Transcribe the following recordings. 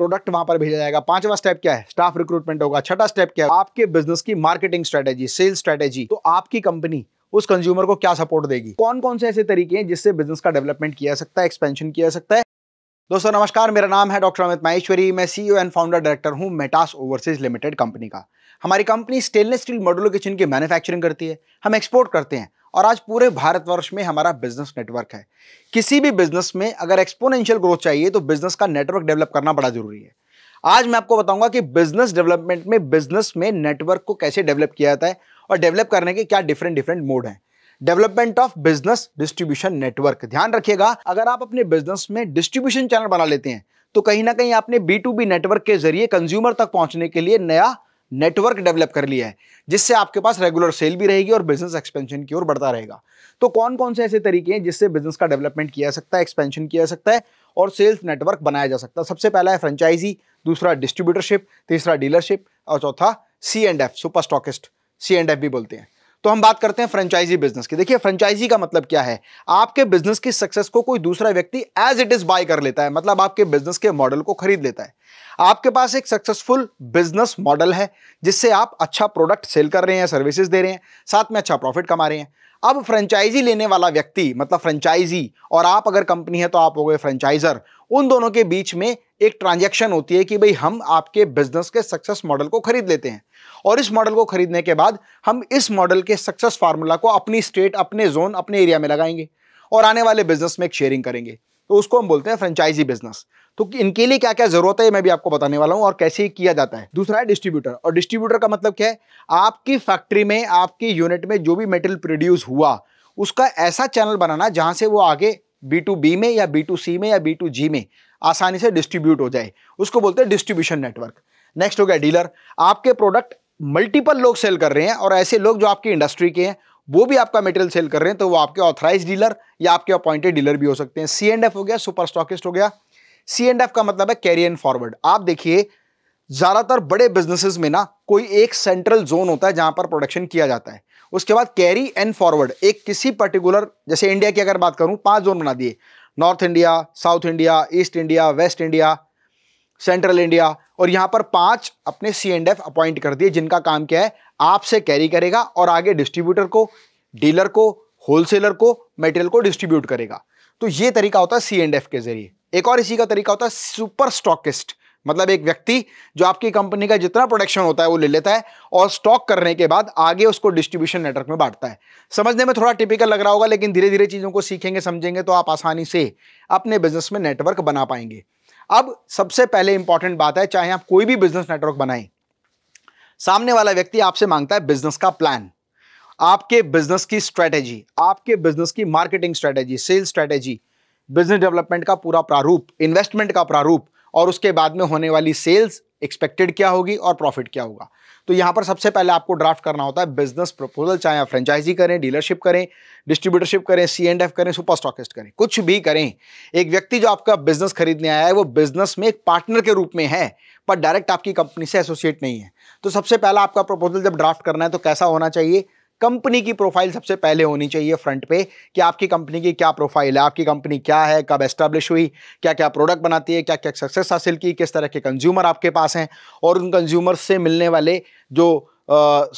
product वहां पर भेजा जाएगा पांचवा स्टेप क्या है स्टाफ रिक्रूटमेंट होगा छठा स्टेप क्या है आपके बिजनेस की मार्केटिंग स्ट्रेटेजी सेल्स स्ट्रेटेजी तो आपकी कंपनी उस कंज्यूमर को क्या सपोर्ट देगी कौन कौन से ऐसे तरीके हैं जिससे बिजनेस का डेवलपमेंट किया सकता है एक्सपेंशन किया सकता है दोस्तों नमस्कार मेरा नाम है डॉक्टर अमित माहेश्वरी मैं सीईओ एंड फाउंडर डायरेक्टर हूं मेटास ओवरसीज लिमिटेड कंपनी का हमारी company stainless steel modular kitchen की मैन्युफैक्चरिंग करती है हम एक्सपोर्ट करते हैं और आज पूरे भारतवर्ष में हमारा बिजनेस नेटवर्क है किसी भी बिजनेस में अगर एक्सपोनेंशियल ग्रोथ चाहिए तो बिजनेस का नेटवर्क डेवलप करना बड़ा जरूरी है आज मैं आपको बताऊंगा कि बिजनेस डेवलपमेंट में बिजनेस में नेटवर्क को कैसे डेवलप किया जाता है और डेवलप करने के क्या डिफरेंट डिफरेंट मोड हैं development of business distribution network ध्यान रखिएगा अगर आप अपने बिजनेस में डिस्ट्रीब्यूशन चैनल बना लेते हैं तो कहीं ना कहीं आपने बी टू बी नेटवर्क के जरिए कंज्यूमर तक पहुंचने के लिए नया नेटवर्क डेवलप कर लिया है जिससे आपके पास रेगुलर सेल भी रहेगी और बिजनेस एक्सपेंशन की ओर बढ़ता रहेगा तो कौन कौन से ऐसे तरीके हैं जिससे बिजनेस का डेवलपमेंट किया जा सकता है एक्सपेंशन किया जा सकता है और सेल्स नेटवर्क बनाया जा सकता है सबसे पहला है फ्रेंचाइजी दूसरा डिस्ट्रीब्यूटरशिप तीसरा डीलरशिप और चौथा C and F super stockist C and F भी बोलते हैं तो हम बात करते हैं फ्रेंचाइजी बिजनेस की देखिए फ्रेंचाइजी का मतलब क्या है आपके बिजनेस की सक्सेस को कोई दूसरा व्यक्ति एज इट इज बाय कर लेता है मतलब आपके बिजनेस के मॉडल को खरीद लेता है आपके पास एक सक्सेसफुल बिजनेस मॉडल है जिससे आप अच्छा प्रोडक्ट सेल कर रहे हैं सर्विसेज दे रहे हैं साथ में अच्छा प्रॉफिट कमा रहे हैं अब फ्रेंचाइजी लेने वाला व्यक्ति मतलब फ्रेंचाइजी और आप अगर कंपनी है तो आप हो गए फ्रेंचाइजर उन दोनों के बीच में एक ट्रांजैक्शन होती है कि भाई हम आपके बिजनेस के सक्सेस मॉडल को खरीद लेते हैं और इस मॉडल को खरीदने के बाद हम इस मॉडल के सक्सेस फार्मूला को अपनी स्टेट अपने जोन अपने एरिया में लगाएंगे और आने वाले बिजनेस में एक शेयरिंग करेंगे तो उसको हम बोलते हैं फ्रेंचाइजी बिजनेस तो इनके लिए क्या क्या जरूरत है मैं भी आपको बताने वाला हूँ और कैसे किया जाता है दूसरा है डिस्ट्रीब्यूटर और डिस्ट्रीब्यूटर का मतलब क्या है आपकी फैक्ट्री में आपकी यूनिट में जो भी मेटेरियल प्रोड्यूस हुआ उसका ऐसा चैनल बनाना जहाँ से वो आगे बी टू बी में या बी टू सी में या बी टू जी में आसानी से डिस्ट्रीब्यूट हो जाए उसको बोलते हैं डिस्ट्रीब्यूशन नेटवर्क नेक्स्ट हो गया डीलर आपके प्रोडक्ट मल्टीपल लोग सेल कर रहे हैं और ऐसे लोग जो आपकी इंडस्ट्री के हैं वो भी आपका मेटेरियल सेल कर रहे हैं तो वो आपके ऑथराइज डीलर या आपके अपॉइंटेड डीलर भी हो सकते हैं सी एंड एफ हो गया सुपर स्टॉकिस्ट हो गया सी एंड एफ का मतलब है कैरी एंड फॉरवर्ड आप देखिए ज़्यादातर बड़े बिजनेसेस में ना कोई एक सेंट्रल जोन होता है जहाँ पर प्रोडक्शन किया जाता है उसके बाद कैरी एंड फॉरवर्ड एक किसी पर्टिकुलर जैसे इंडिया की अगर बात करूँ पांच जोन बना दिए north India south India east India west India central India और यहाँ पर पांच अपने सी एंड एफ अपॉइंट कर दिए जिनका काम क्या है आपसे कैरी करेगा और आगे डिस्ट्रीब्यूटर को डीलर को होलसेलर को मटेरियल को डिस्ट्रीब्यूट करेगा तो ये तरीका होता है सी एंड एफ के जरिए एक और इसी का तरीका होता है सुपर स्टॉकिस्ट मतलब एक व्यक्ति जो आपकी कंपनी का जितना प्रोडक्शन होता है वो ले लेता है और स्टॉक करने के बाद आगे उसको डिस्ट्रीब्यूशन नेटवर्क में बांटता है समझने में थोड़ा टिपिकल लग रहा होगा लेकिन धीरे धीरे चीज़ों को सीखेंगे समझेंगे तो आप आसानी से अपने बिजनेस में नेटवर्क बना पाएंगे अब सबसे पहले इंपॉर्टेंट बात है चाहे आप कोई भी बिजनेस नेटवर्क बनाएं सामने वाला व्यक्ति आपसे मांगता है बिजनेस का प्लान आपके बिजनेस की स्ट्रेटेजी आपके बिजनेस की marketing strategy sales strategy business development का पूरा प्रारूप इन्वेस्टमेंट का प्रारूप और उसके बाद में होने वाली सेल्स एक्सपेक्टेड क्या होगी और प्रॉफिट क्या होगा तो यहाँ पर सबसे पहले आपको ड्राफ्ट करना होता है बिजनेस प्रपोजल चाहे आप फ्रेंचाइजी करें डीलरशिप करें डिस्ट्रीब्यूटरशिप करें सी एंड एफ करें सुपर स्टॉकिस्ट करें कुछ भी करें एक व्यक्ति जो आपका बिजनेस खरीदने आया है वो बिजनेस में एक पार्टनर के रूप में है पर डायरेक्ट आपकी कंपनी से एसोसिएट नहीं है तो सबसे पहला आपका प्रपोजल जब ड्राफ्ट करना है तो कैसा होना चाहिए कंपनी की प्रोफाइल सबसे पहले होनी चाहिए फ्रंट पे कि आपकी कंपनी की क्या प्रोफाइल है आपकी कंपनी क्या है कब एस्टेब्लिश हुई क्या क्या प्रोडक्ट बनाती है क्या क्या सक्सेस हासिल की किस तरह के कंज्यूमर आपके पास हैं और उन कंज्यूमर से मिलने वाले जो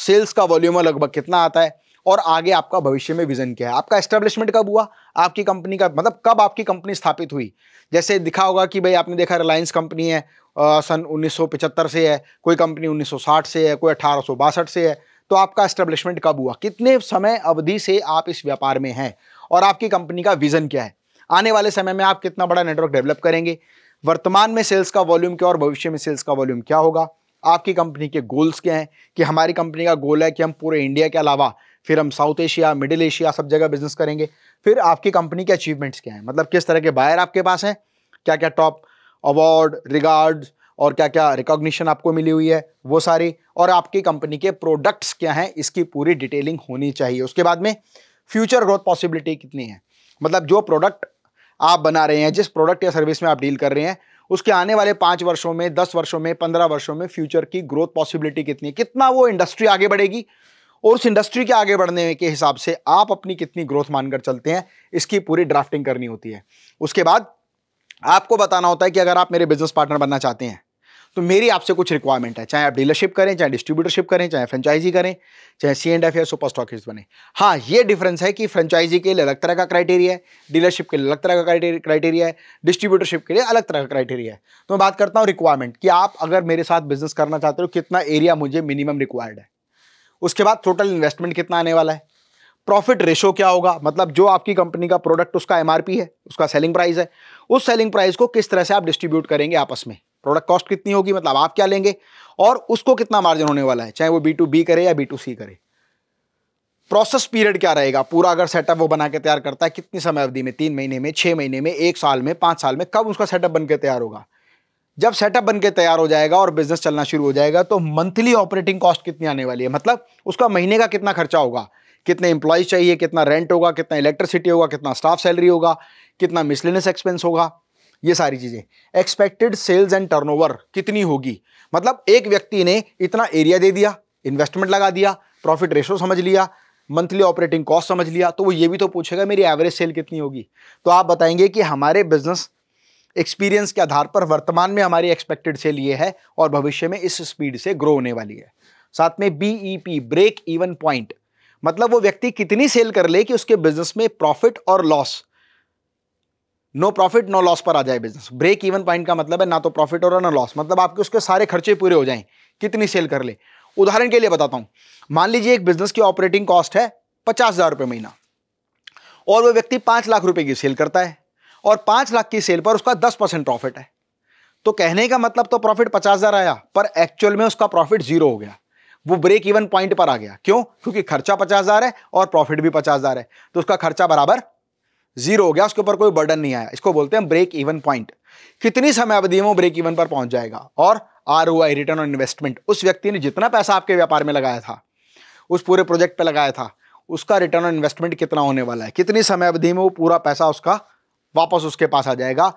सेल्स का वॉल्यूम लगभग कितना आता है और आगे आपका भविष्य में विजन क्या है आपका एस्टेब्लिशमेंट कब हुआ आपकी कंपनी का मतलब कब आपकी कंपनी स्थापित हुई जैसे दिखा होगा कि भाई आपने देखा रिलायंस कंपनी है आ, सन 1975 से है कोई कंपनी 1960 से है कोई अठारह से है तो आपका एस्टेब्लिशमेंट कब हुआ कितने समय अवधि से आप इस व्यापार में हैं और आपकी कंपनी का विजन क्या है आने वाले समय में आप कितना बड़ा नेटवर्क डेवलप करेंगे वर्तमान में सेल्स का वॉल्यूम क्या और भविष्य में सेल्स का वॉल्यूम क्या होगा आपकी कंपनी के गोल्स क्या हैं कि हमारी कंपनी का गोल है कि हम पूरे इंडिया के अलावा फिर हम साउथ एशिया मिडिल एशिया सब जगह बिजनेस करेंगे फिर आपकी कंपनी के अचीवमेंट्स क्या हैं मतलब किस तरह के बायर आपके पास हैं क्या क्या टॉप अवार्ड रिगार्ड्स और क्या क्या रिकॉग्निशन आपको मिली हुई है वो सारी और आपकी कंपनी के प्रोडक्ट्स क्या हैं इसकी पूरी डिटेलिंग होनी चाहिए उसके बाद में फ्यूचर ग्रोथ पॉसिबिलिटी कितनी है मतलब जो प्रोडक्ट आप बना रहे हैं जिस प्रोडक्ट या सर्विस में आप डील कर रहे हैं उसके आने वाले पाँच वर्षों में दस वर्षों में पंद्रह वर्षों में फ्यूचर की ग्रोथ पॉसिबिलिटी कितनी है कितना वो इंडस्ट्री आगे बढ़ेगी और उस इंडस्ट्री के आगे बढ़ने के हिसाब से आप अपनी कितनी ग्रोथ मानकर चलते हैं इसकी पूरी ड्राफ्टिंग करनी होती है उसके बाद आपको बताना होता है कि अगर आप मेरे बिजनेस पार्टनर बनना चाहते हैं तो मेरी आपसे कुछ रिक्वायरमेंट है चाहे आप डीलरशिप करें चाहे डिस्ट्रीब्यूटरशिप करें चाहे फ्रेंचाइजी करें चाहे सी एंड एफ या सुपर स्टॉक बने हाँ ये डिफरेंस है कि फ्रेंचाइजी के लिए अलग तरह का क्राइटेरिया है डीलरशिप के लिए अलग तरह का क्राइटेरिया है डिस्ट्रीब्यूटरशिप के लिए अलग तरह का क्राइटेरिया है तो मैं बात करता हूँ रिक्वायरमेंट कि आप अगर मेरे साथ बिजनेस करना चाहते हो कितना एरिया मुझे मिनिमम रिक्वायर्ड है उसके बाद टोटल इन्वेस्टमेंट कितना आने वाला है प्रॉफिट रेशो क्या होगा मतलब जो आपकी कंपनी का प्रोडक्ट उसका एमआरपी है उसका सेलिंग प्राइस है उस सेलिंग प्राइस को किस तरह से आप डिस्ट्रीब्यूट करेंगे आपस में प्रोडक्ट कॉस्ट कितनी होगी मतलब आप क्या लेंगे और उसको कितना मार्जिन होने वाला है चाहे वो बी टू बी करे या बी टू सी करे प्रोसेस पीरियड क्या रहेगा पूरा अगर सेटअप वो बना के तैयार करता है कितनी समय अवधि में तीन महीने में छः महीने में एक साल में पाँच साल में कब उसका सेटअप बन के तैयार होगा जब सेटअप बन के तैयार हो जाएगा और बिजनेस चलना शुरू हो जाएगा तो मंथली ऑपरेटिंग कॉस्ट कितनी आने वाली है मतलब उसका महीने का कितना खर्चा होगा कितने एम्प्लॉयज़ चाहिए कितना रेंट होगा कितना इलेक्ट्रिसिटी होगा कितना स्टाफ सैलरी होगा कितना मिसलिनस एक्सपेंस होगा ये सारी चीज़ें एक्सपेक्टेड सेल्स एंड टर्नओवर कितनी होगी मतलब एक व्यक्ति ने इतना एरिया दे दिया इन्वेस्टमेंट लगा दिया प्रॉफिट रेशो समझ लिया मंथली ऑपरेटिंग कॉस्ट समझ लिया तो वो ये भी तो पूछेगा मेरी एवरेज सेल कितनी होगी तो आप बताएंगे कि हमारे बिजनेस एक्सपीरियंस के आधार पर वर्तमान में हमारी एक्सपेक्टेड सेल ये है और भविष्य में इस स्पीड से ग्रो होने वाली है साथ में बीईपी ब्रेक इवन पॉइंट मतलब वो व्यक्ति कितनी सेल कर ले कि उसके बिजनेस में प्रॉफिट और loss no profit no loss पर आ जाए बिजनेस ब्रेक इवन पॉइंट का मतलब है ना तो प्रॉफिट और ना लॉस मतलब आपके उसके सारे खर्चे पूरे हो जाएं कितनी सेल कर ले उदाहरण के लिए बताता हूं मान लीजिए एक बिजनेस की ऑपरेटिंग कॉस्ट है पचास हज़ार रुपये महीना और वो व्यक्ति पांच लाख रुपए की सेल करता है और पांच लाख की सेल पर उसका दस परसेंट प्रॉफिट है तो कहने का मतलब तो प्रॉफिट पचास हज़ार आया पर एक्चुअल में उसका प्रॉफिट जीरो हो गया वो ब्रेक इवन पॉइंट पर आ गया क्यों क्योंकि खर्चा पचास हज़ार है और प्रॉफिट भी पचास हज़ार है तो उसका खर्चा बराबर जीरो हो गया उसके ऊपर कोई बर्डन नहीं आया इसको बोलते हैं ब्रेक इवन पॉइंट कितनी समय अवधि में वो ब्रेक इवन पर पहुंच जाएगा और आर हुआ रिटर्न ऑन इन्वेस्टमेंट उस व्यक्ति ने जितना पैसा आपके व्यापार में लगाया था उस पूरे प्रोजेक्ट पर लगाया था उसका रिटर्न ऑन इन्वेस्टमेंट कितना होने वाला है कितनी समय अवधि में वो पूरा पैसा उसका वापस उसके पास आ जाएगा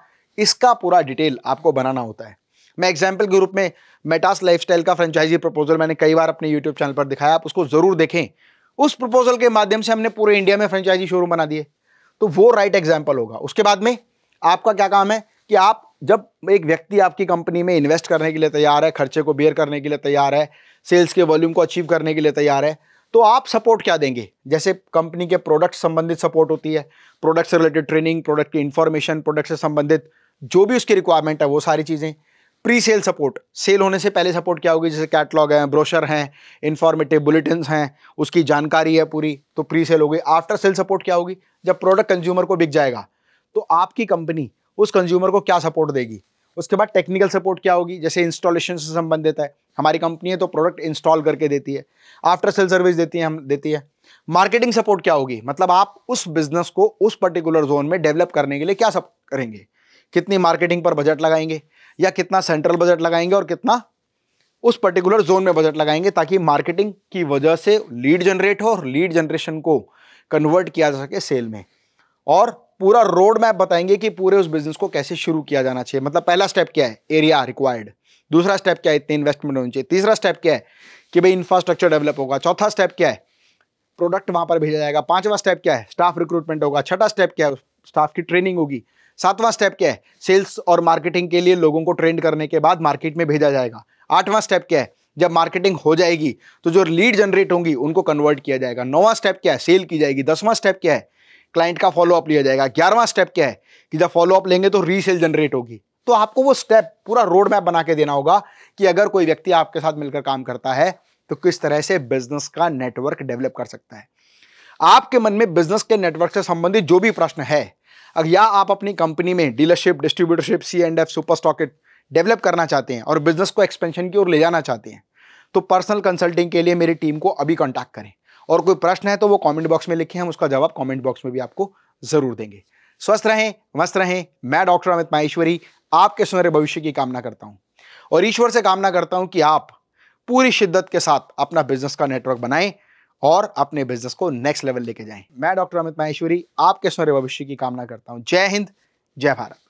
इसका पूरा डिटेल आपको बनाना होता है मैं एग्जाम्पल के रूप में मेटास लाइफ का फ्रेंचाइजी प्रपोजल मैंने कई बार अपने यूट्यूब चैनल पर दिखाया आप उसको ज़रूर देखें उस प्रपोजल के माध्यम से हमने पूरे इंडिया में फ्रेंचाइजी शोरूम बना दिए तो वो राइट एग्जाम्पल होगा उसके बाद में आपका क्या काम है कि आप जब एक व्यक्ति आपकी कंपनी में इन्वेस्ट करने के लिए तैयार है खर्चे को बेयर करने के लिए तैयार है सेल्स के वॉल्यूम को अचीव करने के लिए तैयार है तो आप सपोर्ट क्या देंगे जैसे कंपनी के प्रोडक्ट संबंधित सपोर्ट होती है प्रोडक्ट से रिलेटेड ट्रेनिंग प्रोडक्ट की इन्फॉर्मेशन प्रोडक्ट से संबंधित जो भी उसकी रिक्वायरमेंट है वो सारी चीज़ें प्री सेल सपोर्ट सेल होने से पहले सपोर्ट क्या होगी जैसे कैटलॉग हैं ब्रोशर हैं इन्फॉर्मेटिव बुलेटिन हैं उसकी जानकारी है पूरी तो प्री सेल होगी आफ्टर सेल सपोर्ट क्या होगी जब प्रोडक्ट कंज्यूमर को बिक जाएगा तो आपकी कंपनी उस कंज्यूमर को क्या सपोर्ट देगी उसके बाद टेक्निकल सपोर्ट क्या होगी जैसे इंस्टॉलेशन से संबंधित है हमारी कंपनी है तो प्रोडक्ट इंस्टॉल करके देती है आफ्टर सेल सर्विस देती है हम देती है मार्केटिंग सपोर्ट क्या होगी मतलब आप उस बिजनेस को उस पर्टिकुलर जोन में डेवलप करने के लिए क्या सब करेंगे कितनी मार्केटिंग पर बजट लगाएंगे या कितना सेंट्रल बजट लगाएंगे और कितना उस पर्टिकुलर जोन में बजट लगाएंगे ताकि मार्केटिंग की वजह से लीड जनरेट हो और लीड जनरेशन को कन्वर्ट किया जा सके सेल में और पूरा रोड मैप बताएंगे कि पूरे उस बिजनेस को कैसे शुरू किया जाना चाहिए मतलब पहला स्टेप क्या है एरिया रिक्वायर्ड दूसरा स्टेप क्या है इतने इन्वेस्टमेंट होनी चाहिए तीसरा स्टेप क्या है कि भाई इंफ्रास्ट्रक्चर डेवलप होगा चौथा स्टेप क्या है प्रोडक्ट वहां पर भेजा जाएगा पांचवा स्टेप क्या है स्टाफ रिक्रूटमेंट होगा छठा स्टेप क्या है स्टाफ की ट्रेनिंग होगी सातवां स्टेप क्या है सेल्स और मार्केटिंग के लिए लोगों को ट्रेंड करने के बाद मार्केट में भेजा जाएगा आठवां स्टेप क्या है जब मार्केटिंग हो जाएगी तो जो लीड जनरेट होंगी उनको कन्वर्ट किया जाएगा नौवां स्टेप क्या है सेल की जाएगी दसवां स्टेप क्या है क्लाइंट का फॉलोअप लिया जाएगा ग्यारहवां स्टेप क्या है कि जब फॉलोअप लेंगे तो रीसेल जनरेट होगी तो आपको वो स्टेप पूरा रोड मैप बना के देना होगा कि अगर कोई व्यक्ति आपके साथ मिलकर काम करता है तो किस तरह से बिजनेस का नेटवर्क डेवलप कर सकता है आपके मन में बिजनेस के नेटवर्क से संबंधित जो भी प्रश्न है अगर या आप अपनी कंपनी में dealership distributorship C and F super stockist develop करना चाहते हैं और बिजनेस को एक्सपेंशन की ओर ले जाना चाहते हैं तो पर्सनल कंसल्टिंग के लिए मेरी टीम को अभी कॉन्टैक्ट करें और कोई प्रश्न है तो वो कॉमेंट बॉक्स में लिखें हम उसका जवाब कॉमेंट बॉक्स में भी आपको ज़रूर देंगे स्वस्थ रहें मस्त रहें मैं डॉक्टर अमित माहेश्वरी आपके सुनहरे भविष्य की कामना करता हूँ और ईश्वर से कामना करता हूँ कि आप पूरी शिद्दत के साथ अपना बिजनेस का नेटवर्क बनाएं और अपने बिजनेस को नेक्स्ट लेवल लेके जाएं मैं डॉक्टर अमित माहेश्वरी आपके स्वर्य भविष्य की कामना करता हूं जय हिंद जय भारत